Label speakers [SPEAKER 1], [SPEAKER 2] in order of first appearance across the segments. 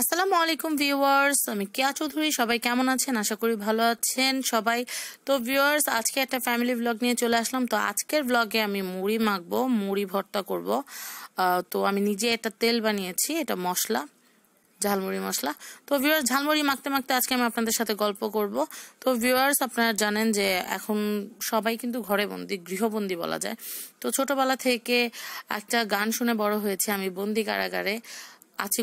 [SPEAKER 1] আসসালামু আলাইকুম ভিউয়ার্স আমি কেয়া চৌধুরী সবাই কেমন আছেন আশা করি ভালো আছেন সবাই তো ভিউয়ার্স আজকে একটা ফ্যামিলি ব্লগ নিয়ে চলে আসলাম তো আজকের ব্লগে আমি মুড়ি মাখবো মুড়ি ভর্তা করব তো আমি নিজে একটা তেল বানিয়েছি এটা মশলা ঝালমুড়ি মশলা তো ভিউয়ার্স ঝালমুড়ি মাখতে মাখতে আজকে আমি আপনাদের সাথে গল্প করব তো ভিউয়ার্স আপনারা জানেন যে এখন সবাই কিন্তু ঘরে বন্দি গৃহবন্দি বলা যায় তো ছোটবেলা থেকে একটা গান শুনে বড় হয়েছে আমি বন্দি কারাগারে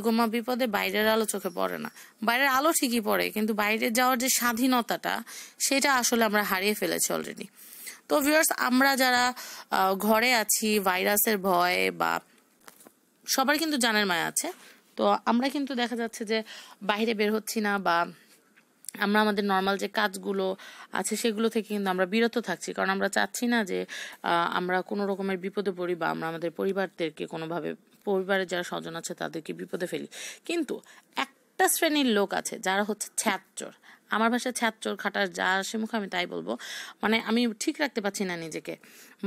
[SPEAKER 1] গোমা বিপদে বাইরের আলো চোখে পড়ে না বাইরের আলো ঠিকই পড়ে কিন্তু বাইরে যাওয়ার যে স্বাধীনতাটা সেটা আসলে আমরা হারিয়ে ফেলেছি অলরেডি তো ভিউয়ার্স আমরা যারা ঘরে আছি ভাইরাসের ভয় বা সবার কিন্তু জানের মায়া আছে তো আমরা কিন্তু দেখা যাচ্ছে যে বাইরে বের হচ্ছি না বা আমরা আমাদের নর্মাল যে কাজগুলো আছে সেগুলো থেকে কিন্তু আমরা বিরত থাকছি কারণ আমরা চাচ্ছি না যে আমরা কোনো রকমের বিপদে পড়ি বা আমরা আমাদের পরিবারদেরকে কোনোভাবে পরিবারের যারা স্বজন আছে তাদেরকে বিপদে ফেলি কিন্তু একটা শ্রেণীর লোক আছে যারা হচ্ছে ছ্যাচর আমার ভাষায় ছ্যাচর খাটার যা সে মুখে আমি তাই বলবো মানে আমি ঠিক রাখতে পারছি না নিজেকে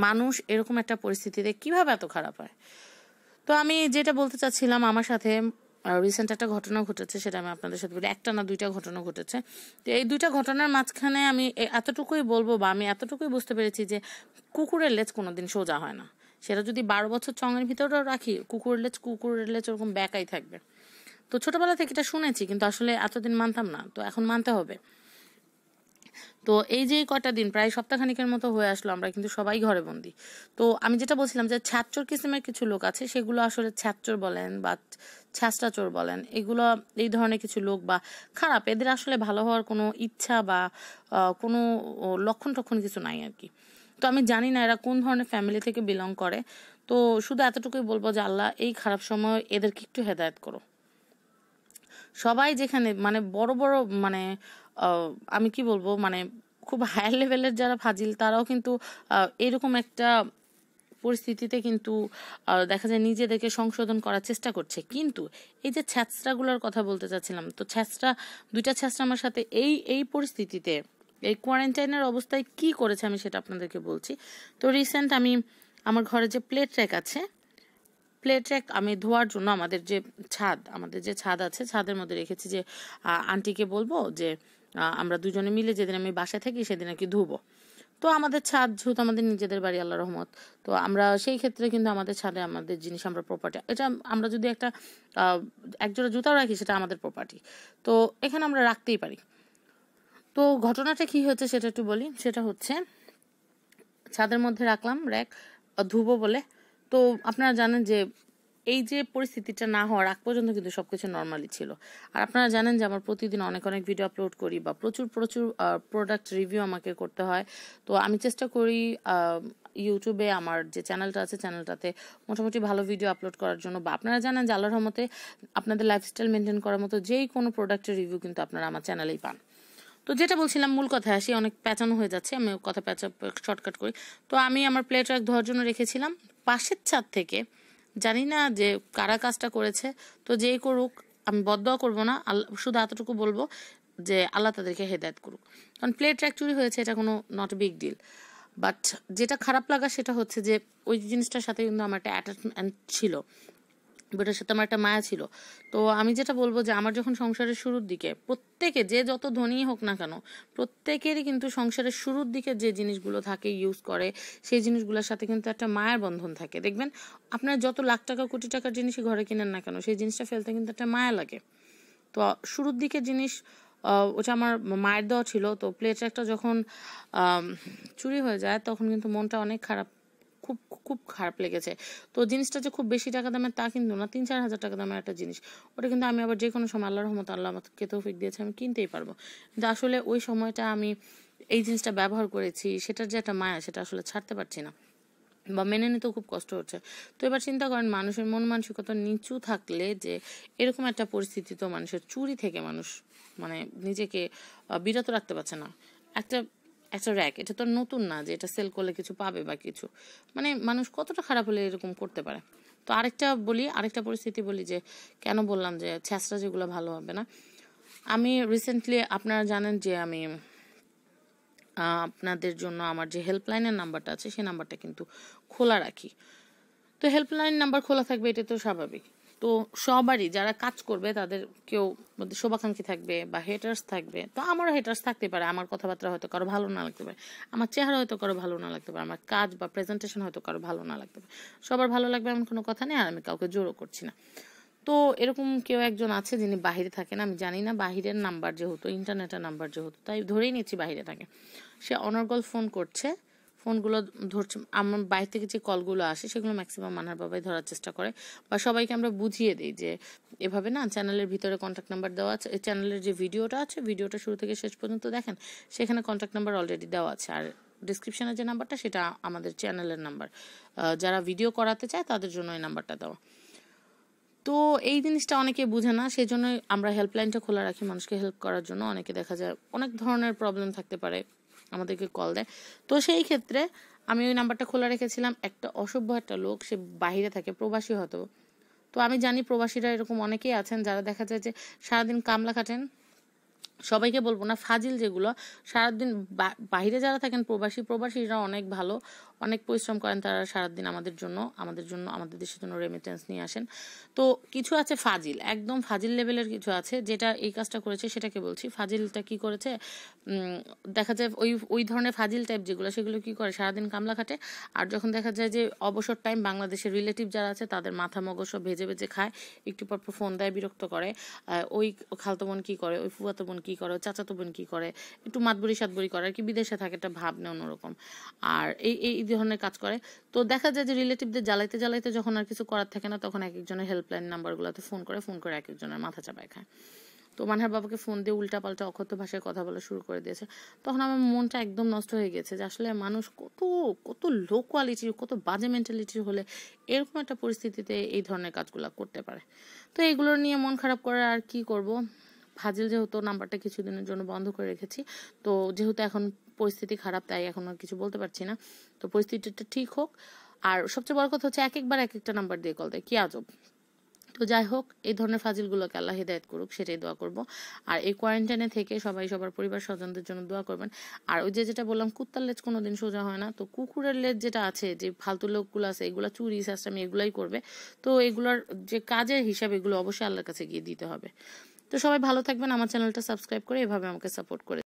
[SPEAKER 1] মানুষ এরকম একটা পরিস্থিতিতে কিভাবে এত খারাপ হয় তো আমি যেটা বলতে চাচ্ছিলাম আমার সাথে রিসেন্ট একটা ঘটনা ঘটেছে সেটা আমি আপনাদের সাথে বলি একটা না দুইটা ঘটনা ঘটেছে তো এই দুইটা ঘটনার মাঝখানে আমি এতটুকুই বলবো বা আমি এতটুকুই বুঝতে পেরেছি যে কুকুরের লেজ কোনোদিন সোজা হয় না সেটা যদি বারো বছর চঙের ভিতরেও রাখি কুকুরের লেজ কুকুরের লেজ ওরকম ব্যাকাই থাকবে তো ছোটবেলা থেকে এটা শুনেছি কিন্তু আসলে এতদিন মানতাম না তো এখন মানতে হবে তো এই যে কটা দিন প্রায় সপ্তাহখানিকের মতো হয়ে আসলো আমরা কিন্তু সবাই ঘরে বন্দি তো আমি যেটা বলছিলাম যে ছাত্র কিসিমের কিছু লোক আছে সেগুলো আসলে ছাত্র বলেন বা ছাস্টাচোর বলেন এগুলো এই ধরনের কিছু লোক বা খারাপ এদের আসলে ভালো হওয়ার কোনো ইচ্ছা বা কোনো লক্ষণ টক্ষণ কিছু নাই আর কি তো আমি জানি না এরা কোন ধরনের ফ্যামিলি থেকে বিলং করে তো শুধু এতটুকুই বলবো যে আল্লাহ এই খারাপ সময় এদেরকে একটু হেদায়ত করো সবাই যেখানে মানে বড় বড় মানে আমি কি বলবো মানে খুব হায়ার লেভেলের যারা ফাজিল তারাও কিন্তু এরকম একটা পরিস্থিতিতে কিন্তু দেখা যায় নিজেদেরকে সংশোধন করার চেষ্টা করছে কিন্তু এই যে ছ্যাঁচড়াগুলোর কথা বলতে চাচ্ছিলাম তো ছ্যাঁচড়া দুইটা ছ্যাঁচড়া আমার সাথে এই এই পরিস্থিতিতে এই কোয়ারেন্টাইনের অবস্থায় কি করেছে আমি সেটা আপনাদেরকে বলছি তো রিসেন্ট আমি আমার ঘরে যে প্লেট র্যাক আছে প্লেট র্যাক আমি ধোয়ার জন্য আমাদের যে ছাদ আমাদের যে ছাদ আছে ছাদের মধ্যে রেখেছি যে আন্টিকে বলবো যে আমরা দুজনে মিলে যেদিন আমি বাসায় থাকি সেদিন আর কি ধুবো তো আমাদের ছাদ যেহেতু আমাদের নিজেদের বাড়ি আল্লাহ রহমত তো আমরা সেই ক্ষেত্রে কিন্তু আমাদের ছাদে আমাদের জিনিস আমরা প্রপার্টি এটা আমরা যদি একটা একজোড়া জুতাও রাখি সেটা আমাদের প্রপার্টি তো এখানে আমরা রাখতেই পারি তো ঘটনাটা কি হয়েছে সেটা একটু বলি সেটা হচ্ছে ছাদের মধ্যে রাখলাম র্যাক ধুবো বলে তো আপনারা জানেন যে এই যে পরিস্থিতিটা না হওয়ার আগ পর্যন্ত কিন্তু সব কিছু নর্মালি ছিল আর আপনারা জানেন যে আমার প্রতিদিন অনেক অনেক ভিডিও আপলোড করি বা প্রচুর প্রচুর প্রোডাক্ট রিভিউ আমাকে করতে হয় তো আমি চেষ্টা করি ইউটিউবে আমার যে চ্যানেলটা আছে চ্যানেলটাতে মোটামুটি ভালো ভিডিও আপলোড করার জন্য বা আপনারা জানেন যে মতে রহমতে আপনাদের লাইফস্টাইল মেনটেন করার মতো যেই কোনো প্রোডাক্টের রিভিউ কিন্তু আপনারা আমার চ্যানেলেই পান তো যেটা বলছিলাম মূল কথায় আসি অনেক প্যাঁচানো হয়ে যাচ্ছে আমি কথা প্যাঁচা শর্টকাট করি তো আমি আমার প্লেট ট্র্যাক ধোয়ার জন্য রেখেছিলাম পাশের ছাদ থেকে জানি না যে কারা কাজটা করেছে তো যেই করুক আমি বদয়া করবো না আল্লাহ শুধু এতটুকু বলবো যে আল্লাহ তাদেরকে হেদায়ত করুক কারণ প্লে ট্র্যাক চুরি হয়েছে এটা কোনো নট বিগ ডিল বাট যেটা খারাপ লাগা সেটা হচ্ছে যে ওই জিনিসটার সাথে কিন্তু আমার একটা অ্যাটাচমেন্ট ছিল বেটার সাথে আমার একটা মায়া ছিল তো আমি যেটা বলবো যে আমার যখন সংসারের শুরুর দিকে প্রত্যেকে যে যত ধনী হোক না কেন প্রত্যেকেরই কিন্তু সংসারের শুরুর দিকে যে জিনিসগুলো থাকে ইউজ করে সেই জিনিসগুলোর সাথে কিন্তু একটা মায়ের বন্ধন থাকে দেখবেন আপনার যত লাখ টাকা কোটি টাকার জিনিসই ঘরে কিনেন না কেন সেই জিনিসটা ফেলতে কিন্তু একটা মায়া লাগে তো শুরুর দিকে জিনিস ওটা আমার মায়ের দেওয়া ছিল তো প্লেটটা যখন চুরি হয়ে যায় তখন কিন্তু মনটা অনেক খারাপ খুব খুব খারাপ লেগেছে তো জিনিসটা যে খুব বেশি টাকা দামের তা কিন্তু না তিন চার হাজার টাকা দামের একটা জিনিস ওটা কিন্তু আমি আবার যে কোনো সময় আল্লাহ রহমত আল্লাহ আমাকে ফিক দিয়েছে আমি কিনতেই পারবো কিন্তু আসলে ওই সময়টা আমি এই জিনিসটা ব্যবহার করেছি সেটার যে একটা মায়া সেটা আসলে ছাড়তে পারছি না বা মেনে নিতেও খুব কষ্ট হচ্ছে তো এবার চিন্তা করেন মানুষের মন মানসিকতা নিচু থাকলে যে এরকম একটা পরিস্থিতি তো মানুষের চুরি থেকে মানুষ মানে নিজেকে বিরত রাখতে পারছে না একটা একটা র্যাক এটা তো নতুন না যে এটা সেল করলে কিছু পাবে বা কিছু মানে মানুষ কতটা খারাপ হলে এরকম করতে পারে তো আরেকটা বলি আরেকটা পরিস্থিতি বলি যে কেন বললাম যে ছ্যাঁচড়া যেগুলো ভালো হবে না আমি রিসেন্টলি আপনারা জানেন যে আমি আপনাদের জন্য আমার যে হেল্পলাইনের নাম্বারটা আছে সেই নাম্বারটা কিন্তু খোলা রাখি তো হেল্পলাইন নাম্বার খোলা থাকবে এটা তো স্বাভাবিক তো সবারই যারা কাজ করবে তাদের কেউ মধ্যে শোভাকাঙ্ক্ষী থাকবে বা হেটার্স থাকবে তো আমারও হেটার্স থাকতে পারে আমার কথাবার্তা হয়তো কারো ভালো না লাগতে পারে আমার চেহারা হয়তো কারো ভালো না লাগতে পারে আমার কাজ বা প্রেজেন্টেশন হয়তো কারো ভালো না লাগতে পারে সবার ভালো লাগবে এমন কোনো কথা নেই আর আমি কাউকে জোরও করছি না তো এরকম কেউ একজন আছে যিনি বাহিরে থাকেন আমি জানি না বাহিরের নাম্বার যেহেতু ইন্টারনেটের নাম্বার যেহেতু তাই ধরেই নিচ্ছি বাহিরে থাকে সে অনর্গল ফোন করছে ফোনগুলো ধরছে আমার বাইরে থেকে যে কলগুলো আসে সেগুলো ম্যাক্সিমাম মানার বাবাই ধরার চেষ্টা করে বা সবাইকে আমরা বুঝিয়ে দিই যে এভাবে না চ্যানেলের ভিতরে কন্ট্যাক্ট নাম্বার দেওয়া আছে চ্যানেলের যে ভিডিওটা আছে ভিডিওটা শুরু থেকে শেষ পর্যন্ত দেখেন সেখানে কন্ট্যাক্ট নাম্বার অলরেডি দেওয়া আছে আর ডিসক্রিপশানে যে নাম্বারটা সেটা আমাদের চ্যানেলের নাম্বার যারা ভিডিও করাতে চায় তাদের জন্য এই নাম্বারটা দেওয়া তো এই জিনিসটা অনেকে বুঝে না সেই জন্যই আমরা হেল্পলাইনটা খোলা রাখি মানুষকে হেল্প করার জন্য অনেকে দেখা যায় অনেক ধরনের প্রবলেম থাকতে পারে আমাদেরকে কল দেয় তো সেই ক্ষেত্রে আমি ওই নাম্বারটা খোলা রেখেছিলাম একটা অসভ্য একটা লোক সে বাহিরে থাকে প্রবাসী হতো তো আমি জানি প্রবাসীরা এরকম অনেকেই আছেন যারা দেখা যায় যে সারাদিন কামলা খাটেন সবাইকে বলবো না ফাজিল যেগুলো সারাদিন বাহিরে যারা থাকেন প্রবাসী প্রবাসীরা অনেক ভালো অনেক পরিশ্রম করেন তারা সারাদিন আমাদের জন্য আমাদের জন্য আমাদের দেশের জন্য রেমিটেন্স নিয়ে আসেন তো কিছু আছে ফাজিল একদম ফাজিল লেভেলের কিছু আছে যেটা এই কাজটা করেছে সেটাকে বলছি ফাজিলটা কি করেছে দেখা যায় ওই ওই ধরনের ফাজিল টাইপ যেগুলো সেগুলো কি করে সারাদিন কামলা খাটে আর যখন দেখা যায় যে অবসর টাইম বাংলাদেশের রিলেটিভ যারা আছে তাদের মাথা মগজ সব ভেজে ভেজে খায় একটু পর ফোন দেয় বিরক্ত করে ওই খালতো বোন কী করে ওই ফুয়াতো বোন কী করে চাচাতো বোন কী করে একটু মাতবুরি সাতবুরি করে আর কি বিদেশে থাকে একটা ভাব অন্যরকম আর এই এই এক ধরনের কাজ করে তো দেখা যায় যে রিলেটিভদের জ্বালাইতে জ্বালাইতে যখন আর কিছু করার থাকে না তখন এক একজনের হেল্পলাইন নাম্বারগুলোতে ফোন করে ফোন করে এক একজনের মাথা চাপায় খায় তো মানহার বাবাকে ফোন দিয়ে উল্টা পাল্টা অক্ষত ভাষায় কথা বলা শুরু করে দিয়েছে তখন আমার মনটা একদম নষ্ট হয়ে গেছে যে আসলে মানুষ কত কত লো কোয়ালিটির কত বাজে মেন্টালিটির হলে এরকম একটা পরিস্থিতিতে এই ধরনের কাজগুলো করতে পারে তো এইগুলো নিয়ে মন খারাপ করে আর কি করব ফাজিল যেহেতু নাম্বারটা কিছুদিনের জন্য বন্ধ করে রেখেছি তো যেহেতু এখন পরিস্থিতি খারাপ তাই এখন আর কিছু বলতে পারছি না তো পরিস্থিতিটা ঠিক হোক আর সবচেয়ে বড় কথা হচ্ছে এক একবার এক একটা নাম্বার দিয়ে কল দেয় কি আজব তো যাই হোক এই ধরনের ফাজিলগুলোকে আল্লাহ হেদায়ত করুক সেটাই দোয়া করব আর এই কোয়ারেন্টাইনে থেকে সবাই সবার পরিবার স্বজনদের জন্য দোয়া করবেন আর ওই যে যেটা বললাম কুত্তার লেজ কোনোদিন সোজা হয় না তো কুকুরের লেজ যেটা আছে যে ফালতু লোকগুলো আছে এগুলো চুরি সাস্টামি এগুলাই করবে তো এগুলোর যে কাজের হিসাবে এগুলো অবশ্যই আল্লাহর কাছে গিয়ে দিতে হবে তো সবাই ভালো থাকবেন আমার চ্যানেলটা সাবস্ক্রাইব করে এভাবে আমাকে সাপোর্ট করে